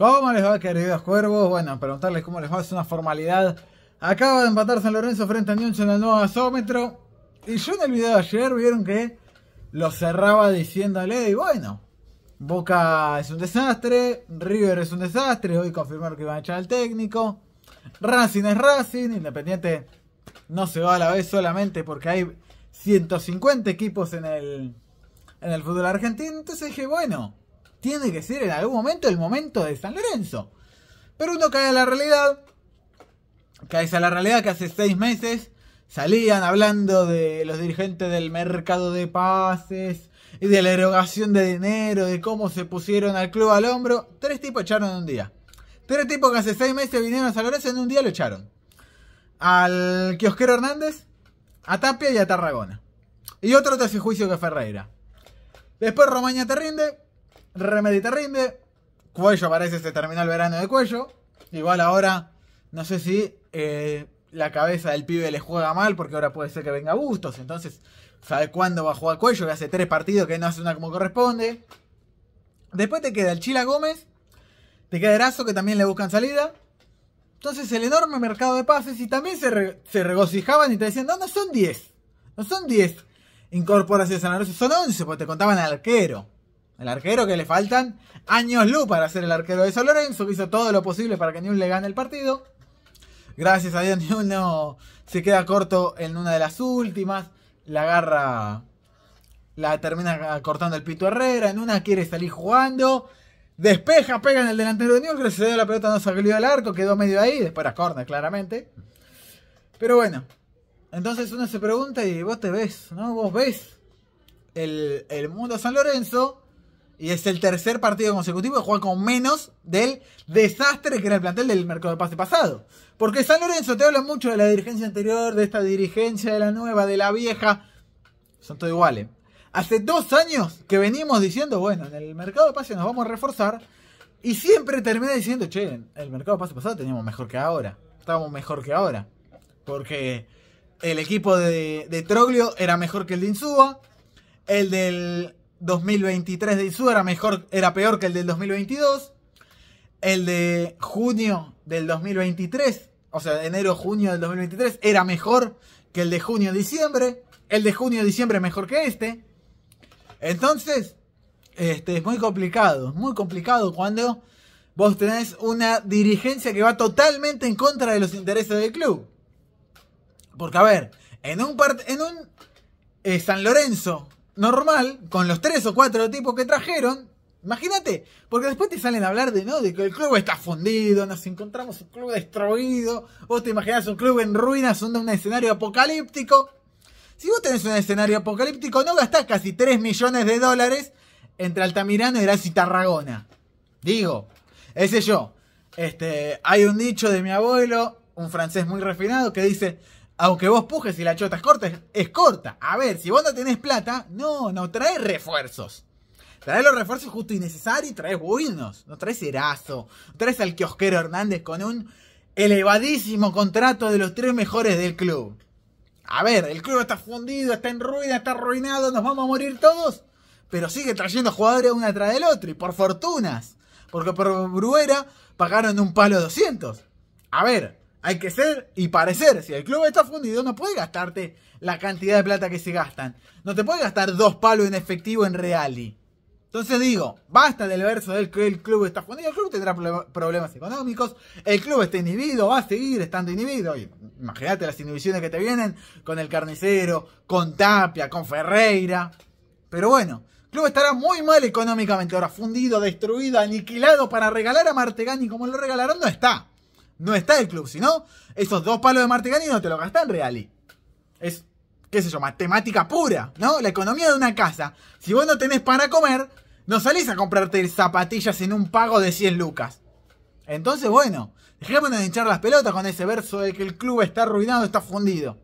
¿Cómo les va, queridos cuervos? Bueno, preguntarles cómo les va es una formalidad. Acaba de empatar San Lorenzo frente a Newell's en el nuevo gasómetro. Y yo en el video de ayer vieron que lo cerraba diciéndole, y bueno, Boca es un desastre, River es un desastre, hoy confirmaron que iban a echar al técnico. Racing es Racing, Independiente no se va a la vez solamente porque hay 150 equipos en el, en el fútbol argentino. Entonces dije, bueno, tiene que ser en algún momento el momento de San Lorenzo. Pero uno cae a la realidad, cae a la realidad que hace seis meses salían hablando de los dirigentes del mercado de pases y de la erogación de dinero, de cómo se pusieron al club al hombro. Tres tipos echaron en un día. Tres tipos que hace seis meses vinieron a San Lorenzo en un día lo echaron. Al kiosquero Hernández, a Tapia y a Tarragona. Y otro te hace juicio que Ferreira. Después Romaña te rinde, Remedita rinde. Cuello parece se este terminó el verano de cuello. Igual ahora, no sé si eh, la cabeza del pibe le juega mal, porque ahora puede ser que venga Bustos. Entonces, sabe cuándo va a jugar cuello, que hace tres partidos que no hace una como corresponde. Después te queda el Chila Gómez. Te queda Erazo, que también le buscan salida. Entonces, el enorme mercado de pases. Y también se, regocijaban y te decían: No, no son 10. No son 10 incorporaciones a San Lorenzo. Son 11, porque te contaban al arquero el arquero que le faltan años luz para ser el arquero de San Lorenzo, hizo todo lo posible para que Newell le gane el partido. Gracias a Dios Newell se queda corto en una de las últimas, la agarra, la termina cortando el Pito Herrera, en una quiere salir jugando, despeja, pega en el delantero de Newell, que se dio la pelota, no salió al arco, quedó medio ahí, después las claramente. Pero bueno, entonces uno se pregunta y vos te ves, ¿no? Vos ves el, el mundo San Lorenzo y es el tercer partido consecutivo que juega con menos del desastre que era el plantel del mercado de pase pasado. Porque San Lorenzo te habla mucho de la dirigencia anterior, de esta dirigencia, de la nueva, de la vieja. Son todo iguales. Hace dos años que venimos diciendo, bueno, en el mercado de pase nos vamos a reforzar. Y siempre termina diciendo, che, en el mercado de pase pasado teníamos mejor que ahora. Estábamos mejor que ahora. Porque el equipo de, de Troglio era mejor que el de Insúa. El del 2023 de Isu era, mejor, era peor que el del 2022. El de junio del 2023, o sea, enero-junio del 2023, era mejor que el de junio-diciembre. El de junio-diciembre mejor que este. Entonces, este, es muy complicado, muy complicado cuando vos tenés una dirigencia que va totalmente en contra de los intereses del club. Porque, a ver, en un, en un eh, San Lorenzo normal, con los tres o cuatro tipos que trajeron, Imagínate, porque después te salen a hablar de no, de que el club está fundido, nos encontramos un club destruido, vos te imaginas un club en ruinas, un, un escenario apocalíptico. Si vos tenés un escenario apocalíptico, no gastás casi 3 millones de dólares entre Altamirano, y y Tarragona. Digo, ese yo. Este, hay un dicho de mi abuelo, un francés muy refinado, que dice: aunque vos pujes y la chota es corta, es corta. A ver, si vos no tenés plata, no, no traes refuerzos. Traes los refuerzos justo y necesarios y traes buenos. No traes Erazo, no traes al kiosquero Hernández con un elevadísimo contrato de los tres mejores del club. A ver, el club está fundido, está en ruina, está arruinado, nos vamos a morir todos. Pero sigue trayendo jugadores uno tras del otro y por fortunas. Porque por Bruera pagaron un palo 200. A ver, hay que ser y parecer. Si el club está fundido, no puede gastarte la cantidad de plata que se gastan. No te puede gastar dos palos en efectivo en Reali. Entonces digo, basta del verso del que el club está fundido. El club tendrá problemas económicos. El club está inhibido, va a seguir estando inhibido. Imagínate las inhibiciones que te vienen con el carnicero, con Tapia, con Ferreira. Pero bueno, el club estará muy mal económicamente ahora. Fundido, destruido, aniquilado para regalar a Martegani como lo regalaron no está no está el club, sino esos dos palos de Martigani no te lo gastan Reali. Es, qué sé yo, matemática pura, ¿no? La economía de una casa. Si vos no tenés para comer, no salís a comprarte zapatillas en un pago de 100 lucas. Entonces, bueno, dejémonos de hinchar las pelotas con ese verso de que el club está arruinado, está fundido.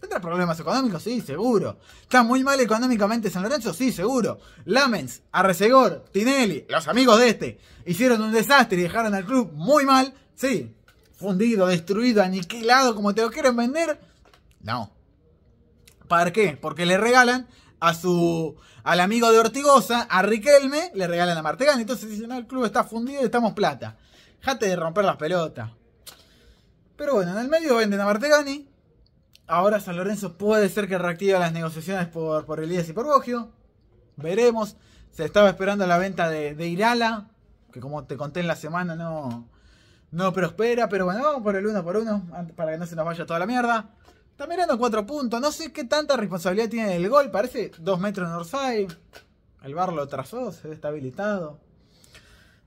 ¿Tendrá problemas económicos? Sí, seguro. ¿Está muy mal económicamente San Lorenzo? Sí, seguro. Lamens, Arresegor, Tinelli, los amigos de este, hicieron un desastre y dejaron al club muy mal. Sí, fundido, destruido, aniquilado, como te lo quieren vender. No. ¿Para qué? Porque le regalan a su al amigo de Ortigosa, a Riquelme, le regalan a Martegani Entonces dicen, no, ah, el club está fundido y estamos plata. Jate de romper las pelotas. Pero bueno, en el medio venden a Martegani. Ahora San Lorenzo puede ser que reactive las negociaciones por, por Elías y por Bogio. Veremos. Se estaba esperando la venta de, de Irala. Que como te conté en la semana, no, no prospera, pero bueno, vamos por el uno por uno, para que no se nos vaya toda la mierda. Está mirando cuatro puntos, no sé qué tanta responsabilidad tiene el gol, parece 2 metros en Side. El bar lo trazó, se ve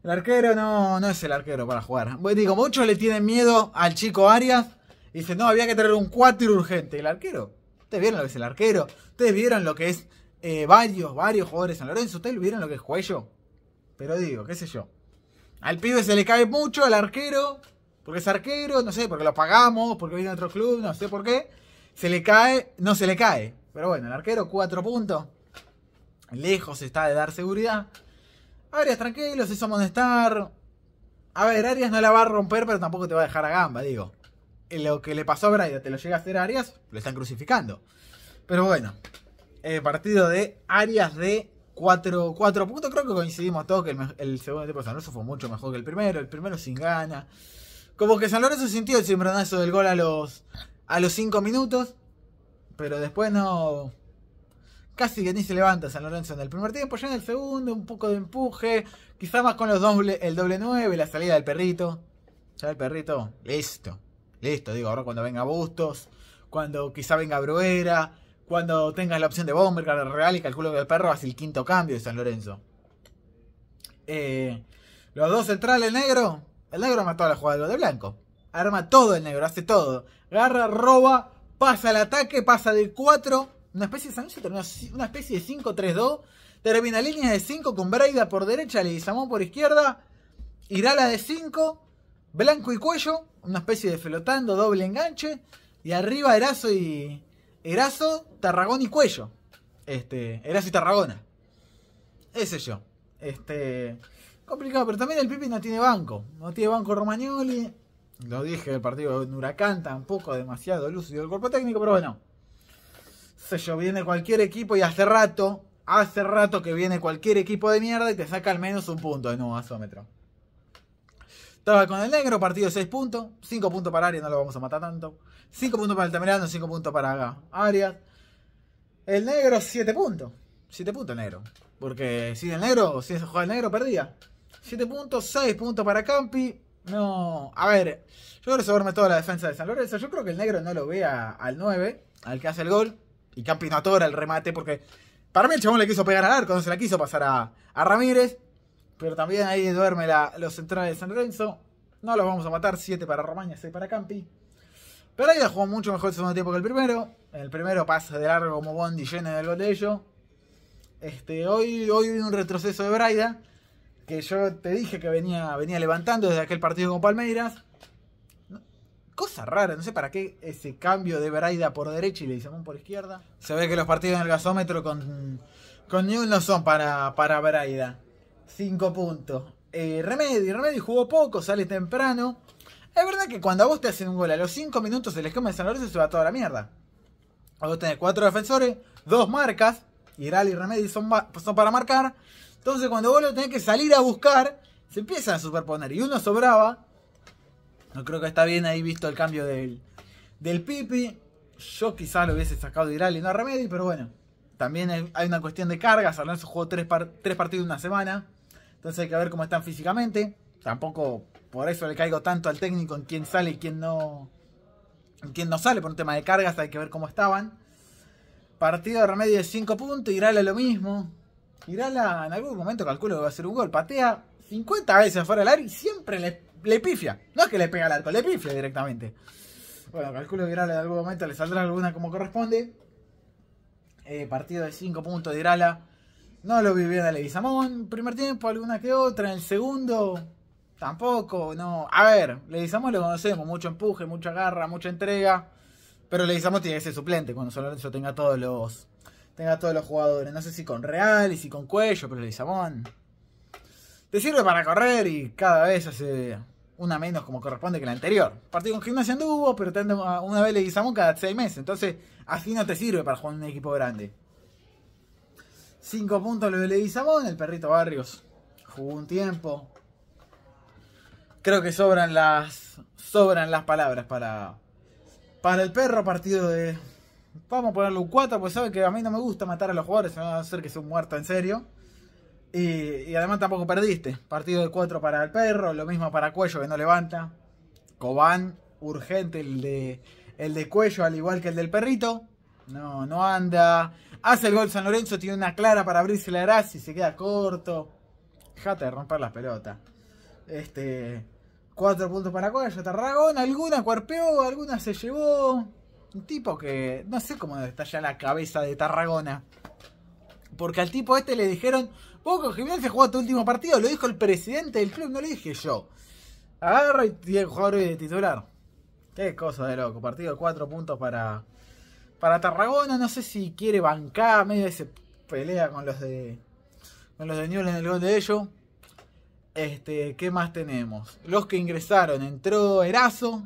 El arquero no, no es el arquero para jugar. digo, muchos le tienen miedo al chico Arias. Y dicen, no, había que traer un cuatro urgente. El arquero. Ustedes vieron lo que es el arquero. Ustedes vieron lo que es eh, varios, varios jugadores en San Lorenzo. Ustedes vieron lo que es Cuello. Pero digo, qué sé yo. Al pibe se le cae mucho al arquero, porque es arquero, no sé, porque lo pagamos, porque viene a otro club, no sé por qué. Se le cae, no se le cae. Pero bueno, el arquero, cuatro puntos. Lejos está de dar seguridad. Arias, tranquilo, se hizo estar A ver, Arias no la va a romper, pero tampoco te va a dejar a gamba, digo. Lo que le pasó a Braida, te lo llega a hacer Arias, lo están crucificando. Pero bueno, eh, partido de Arias de cuatro, puntos. Creo que coincidimos todos que el, segundo tiempo de San Lorenzo fue mucho mejor que el primero. El primero sin gana. Como que San Lorenzo sintió el cimbronazo del gol a los, a los cinco minutos. Pero después no. Casi que ni se levanta San Lorenzo en el primer tiempo. Ya en el segundo, un poco de empuje. Quizá más con los doble, el doble nueve la salida del perrito. Ya el perrito, listo. Listo, digo, ahora cuando venga Bustos, cuando quizá venga Bruera, cuando tengas la opción de Bomber, Real y calculo que el perro hace el quinto cambio de San Lorenzo. Eh, los dos centrales, negro. El negro mató a la jugada de blanco. Arma todo el negro, hace todo. Garra, roba, pasa el ataque, pasa de 4. Una especie de San una especie de 5-3-2. Termina línea de 5 con Braida por derecha, Leguizamón por izquierda. Irala de 5. Blanco y cuello. Una especie de flotando, doble enganche. Y arriba Erazo y, Erazo, Tarragón y Cuello. Este, Erazo y Tarragona. Ese yo. Este, complicado, pero también el Pipi no tiene banco. No tiene banco Romagnoli. Lo dije, el partido en Huracán tampoco demasiado lúcido el cuerpo técnico, pero bueno. Se yo, viene cualquier equipo y hace rato, hace rato que viene cualquier equipo de mierda y te saca al menos un punto de nuevo asómetro. Estaba con el negro, partido 6 puntos. 5 puntos para Arias, no lo vamos a matar tanto. 5 puntos para el Altamirano, 5 puntos para Arias. El negro, 7 puntos. 7 puntos negro. Porque si el negro, si se juega el negro, perdía. 7 puntos, 6 puntos para Campi. No, a ver, yo creo que toda la defensa de San Lorenzo. Yo creo que el negro no lo vea al 9, al que hace el gol. Y Campi no atora el remate porque para mí el chabón le quiso pegar al arco, no se la quiso pasar a Ramírez. Pero también ahí duerme los centrales de San Lorenzo. No los vamos a matar. 7 para Romaña, 6 para Campi. Pero ahí jugó mucho mejor el segundo tiempo que el primero. El primero pasa de largo como Bondi lleno del de Este, hoy, hoy un retroceso de Braida. Que yo te dije que venía, venía levantando desde aquel partido con Palmeiras. cosa rara, no sé para qué ese cambio de Braida por derecha y le por izquierda. Se ve que los partidos en el gasómetro con, con no son para, para Braida. 5 puntos. Eh, Remedio jugó poco, sale temprano. Es verdad que cuando a vos te hacen un gol a los 5 minutos el esquema de San Lorenzo se va toda la mierda. Vos tenés 4 defensores, 2 marcas, Iral y Remedy son, son para marcar. Entonces cuando vos lo tenés que salir a buscar, se empiezan a superponer. Y uno sobraba. No creo que está bien ahí visto el cambio del, del Pipi. Yo quizá lo hubiese sacado de Iral y no a pero bueno. También hay una cuestión de cargas. San jugó 3 tres, tres partidos en una semana. Entonces hay que ver cómo están físicamente. Tampoco por eso le caigo tanto al técnico en quién sale y quién no. no sale. Por un tema de cargas hay que ver cómo estaban. Partido de remedio de 5 puntos. Irala lo mismo. Irala en algún momento calculo que va a ser un gol. Patea 50 veces fuera del área y siempre le, pifia. No es que le pega al arco, le pifia directamente. Bueno, calculo que Irala en algún momento le saldrá alguna como corresponde. Eh, partido de 5 puntos de Irala. No lo vi bien a Leguizamón. Primer tiempo, alguna que otra. En el segundo, tampoco. No. A ver, Leguizamón lo conocemos. Mucho empuje, mucha garra, mucha entrega. Pero Leguizamón tiene que ser suplente cuando solo Lorenzo tenga todos los, tenga todos los jugadores. No sé si con Real y si con Cuello, pero Leguizamón te sirve para correr y cada vez hace una menos como corresponde que la anterior. Partido con Gimnasia anduvo, pero te una vez Leguizamón cada seis meses. Entonces, así no te sirve para jugar en un equipo grande. Cinco puntos lo de Leguizamón, el perrito Barrios jugó un tiempo. Creo que sobran las sobran las palabras para para el perro partido de vamos a ponerle un 4, pues sabe que a mí no me gusta matar a los jugadores, no va a ser que sea un muerto en serio. Y, y, además tampoco perdiste. Partido de 4 para el perro, lo mismo para Cuello que no levanta. Cobán, urgente el de, el de Cuello, al igual que el del perrito. No, no anda. Hace el gol San Lorenzo, tiene una clara para abrirse la grasa y se queda corto. Dejate de romper las pelotas. Este. Cuatro puntos para Cuello, Tarragona. Alguna cuerpeó, alguna se llevó. Un tipo que. No sé cómo está ya la cabeza de Tarragona. Porque al tipo este le dijeron. Poco Jiménez se jugó tu último partido. Lo dijo el presidente del club, no lo dije yo. Agarro y tiene jugador de titular. Qué cosa de loco. Partido de cuatro puntos para para Tarragona, no sé si quiere bancar, medio se pelea con los de. con los de Newell en el gol de ellos. Este, ¿qué más tenemos? Los que ingresaron, entró Erazo.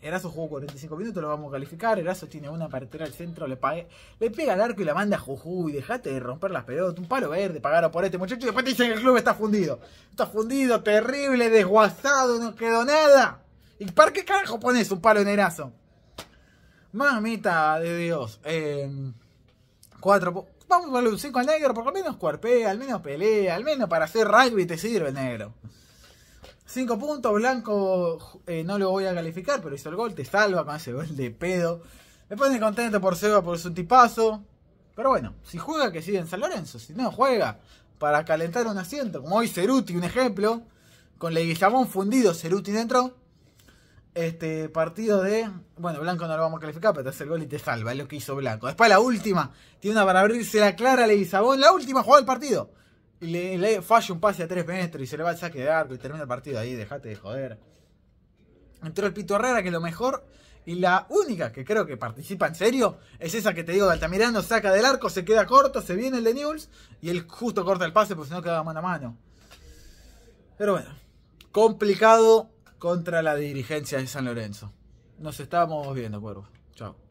Erazo jugó 45 minutos, lo vamos a calificar. Erazo tiene una partera al centro, le, pague, le pega al arco y la manda a Jujuy. Dejate de romper las pelotas, un palo verde pagaron por este muchacho. después te dicen que el club está fundido. Está fundido, terrible, desguazado, no quedó nada. ¿Y para qué carajo pones un palo en Erazo? Mamita de Dios. 4 em, Vamos a darle un 5 al negro, por al menos cuerpea, al menos pelea, al menos para hacer rugby te sirve el negro. 5 puntos, Blanco eh, no lo voy a calificar, pero hizo el gol, te salva con ese gol de pedo. Me pone contento por Seba por su tipazo. Pero bueno, si juega que sigue en San Lorenzo, si no juega para calentar un asiento, como hoy Ceruti, un ejemplo, con Leguizamón fundido, Ceruti dentro. Este partido de. Bueno, Blanco no lo vamos a calificar, pero te hace el gol y te salva. Es lo que hizo Blanco. Después la última. Tiene una para abrirse la clara Leguizabón. La última jugada del partido. Le, le, falla un pase a tres metros y se le va el saque de arco y termina el partido ahí. Dejate de joder. Entró el Pito Herrera, que lo mejor. Y la única que creo que participa en serio es esa que te digo de Altamirano. Saca del arco, se queda corto, se viene el de News y él justo corta el pase, porque si no queda mano a mano. Pero bueno, complicado contra la dirigencia de San Lorenzo. Nos estamos viendo, Cuervo. Chao.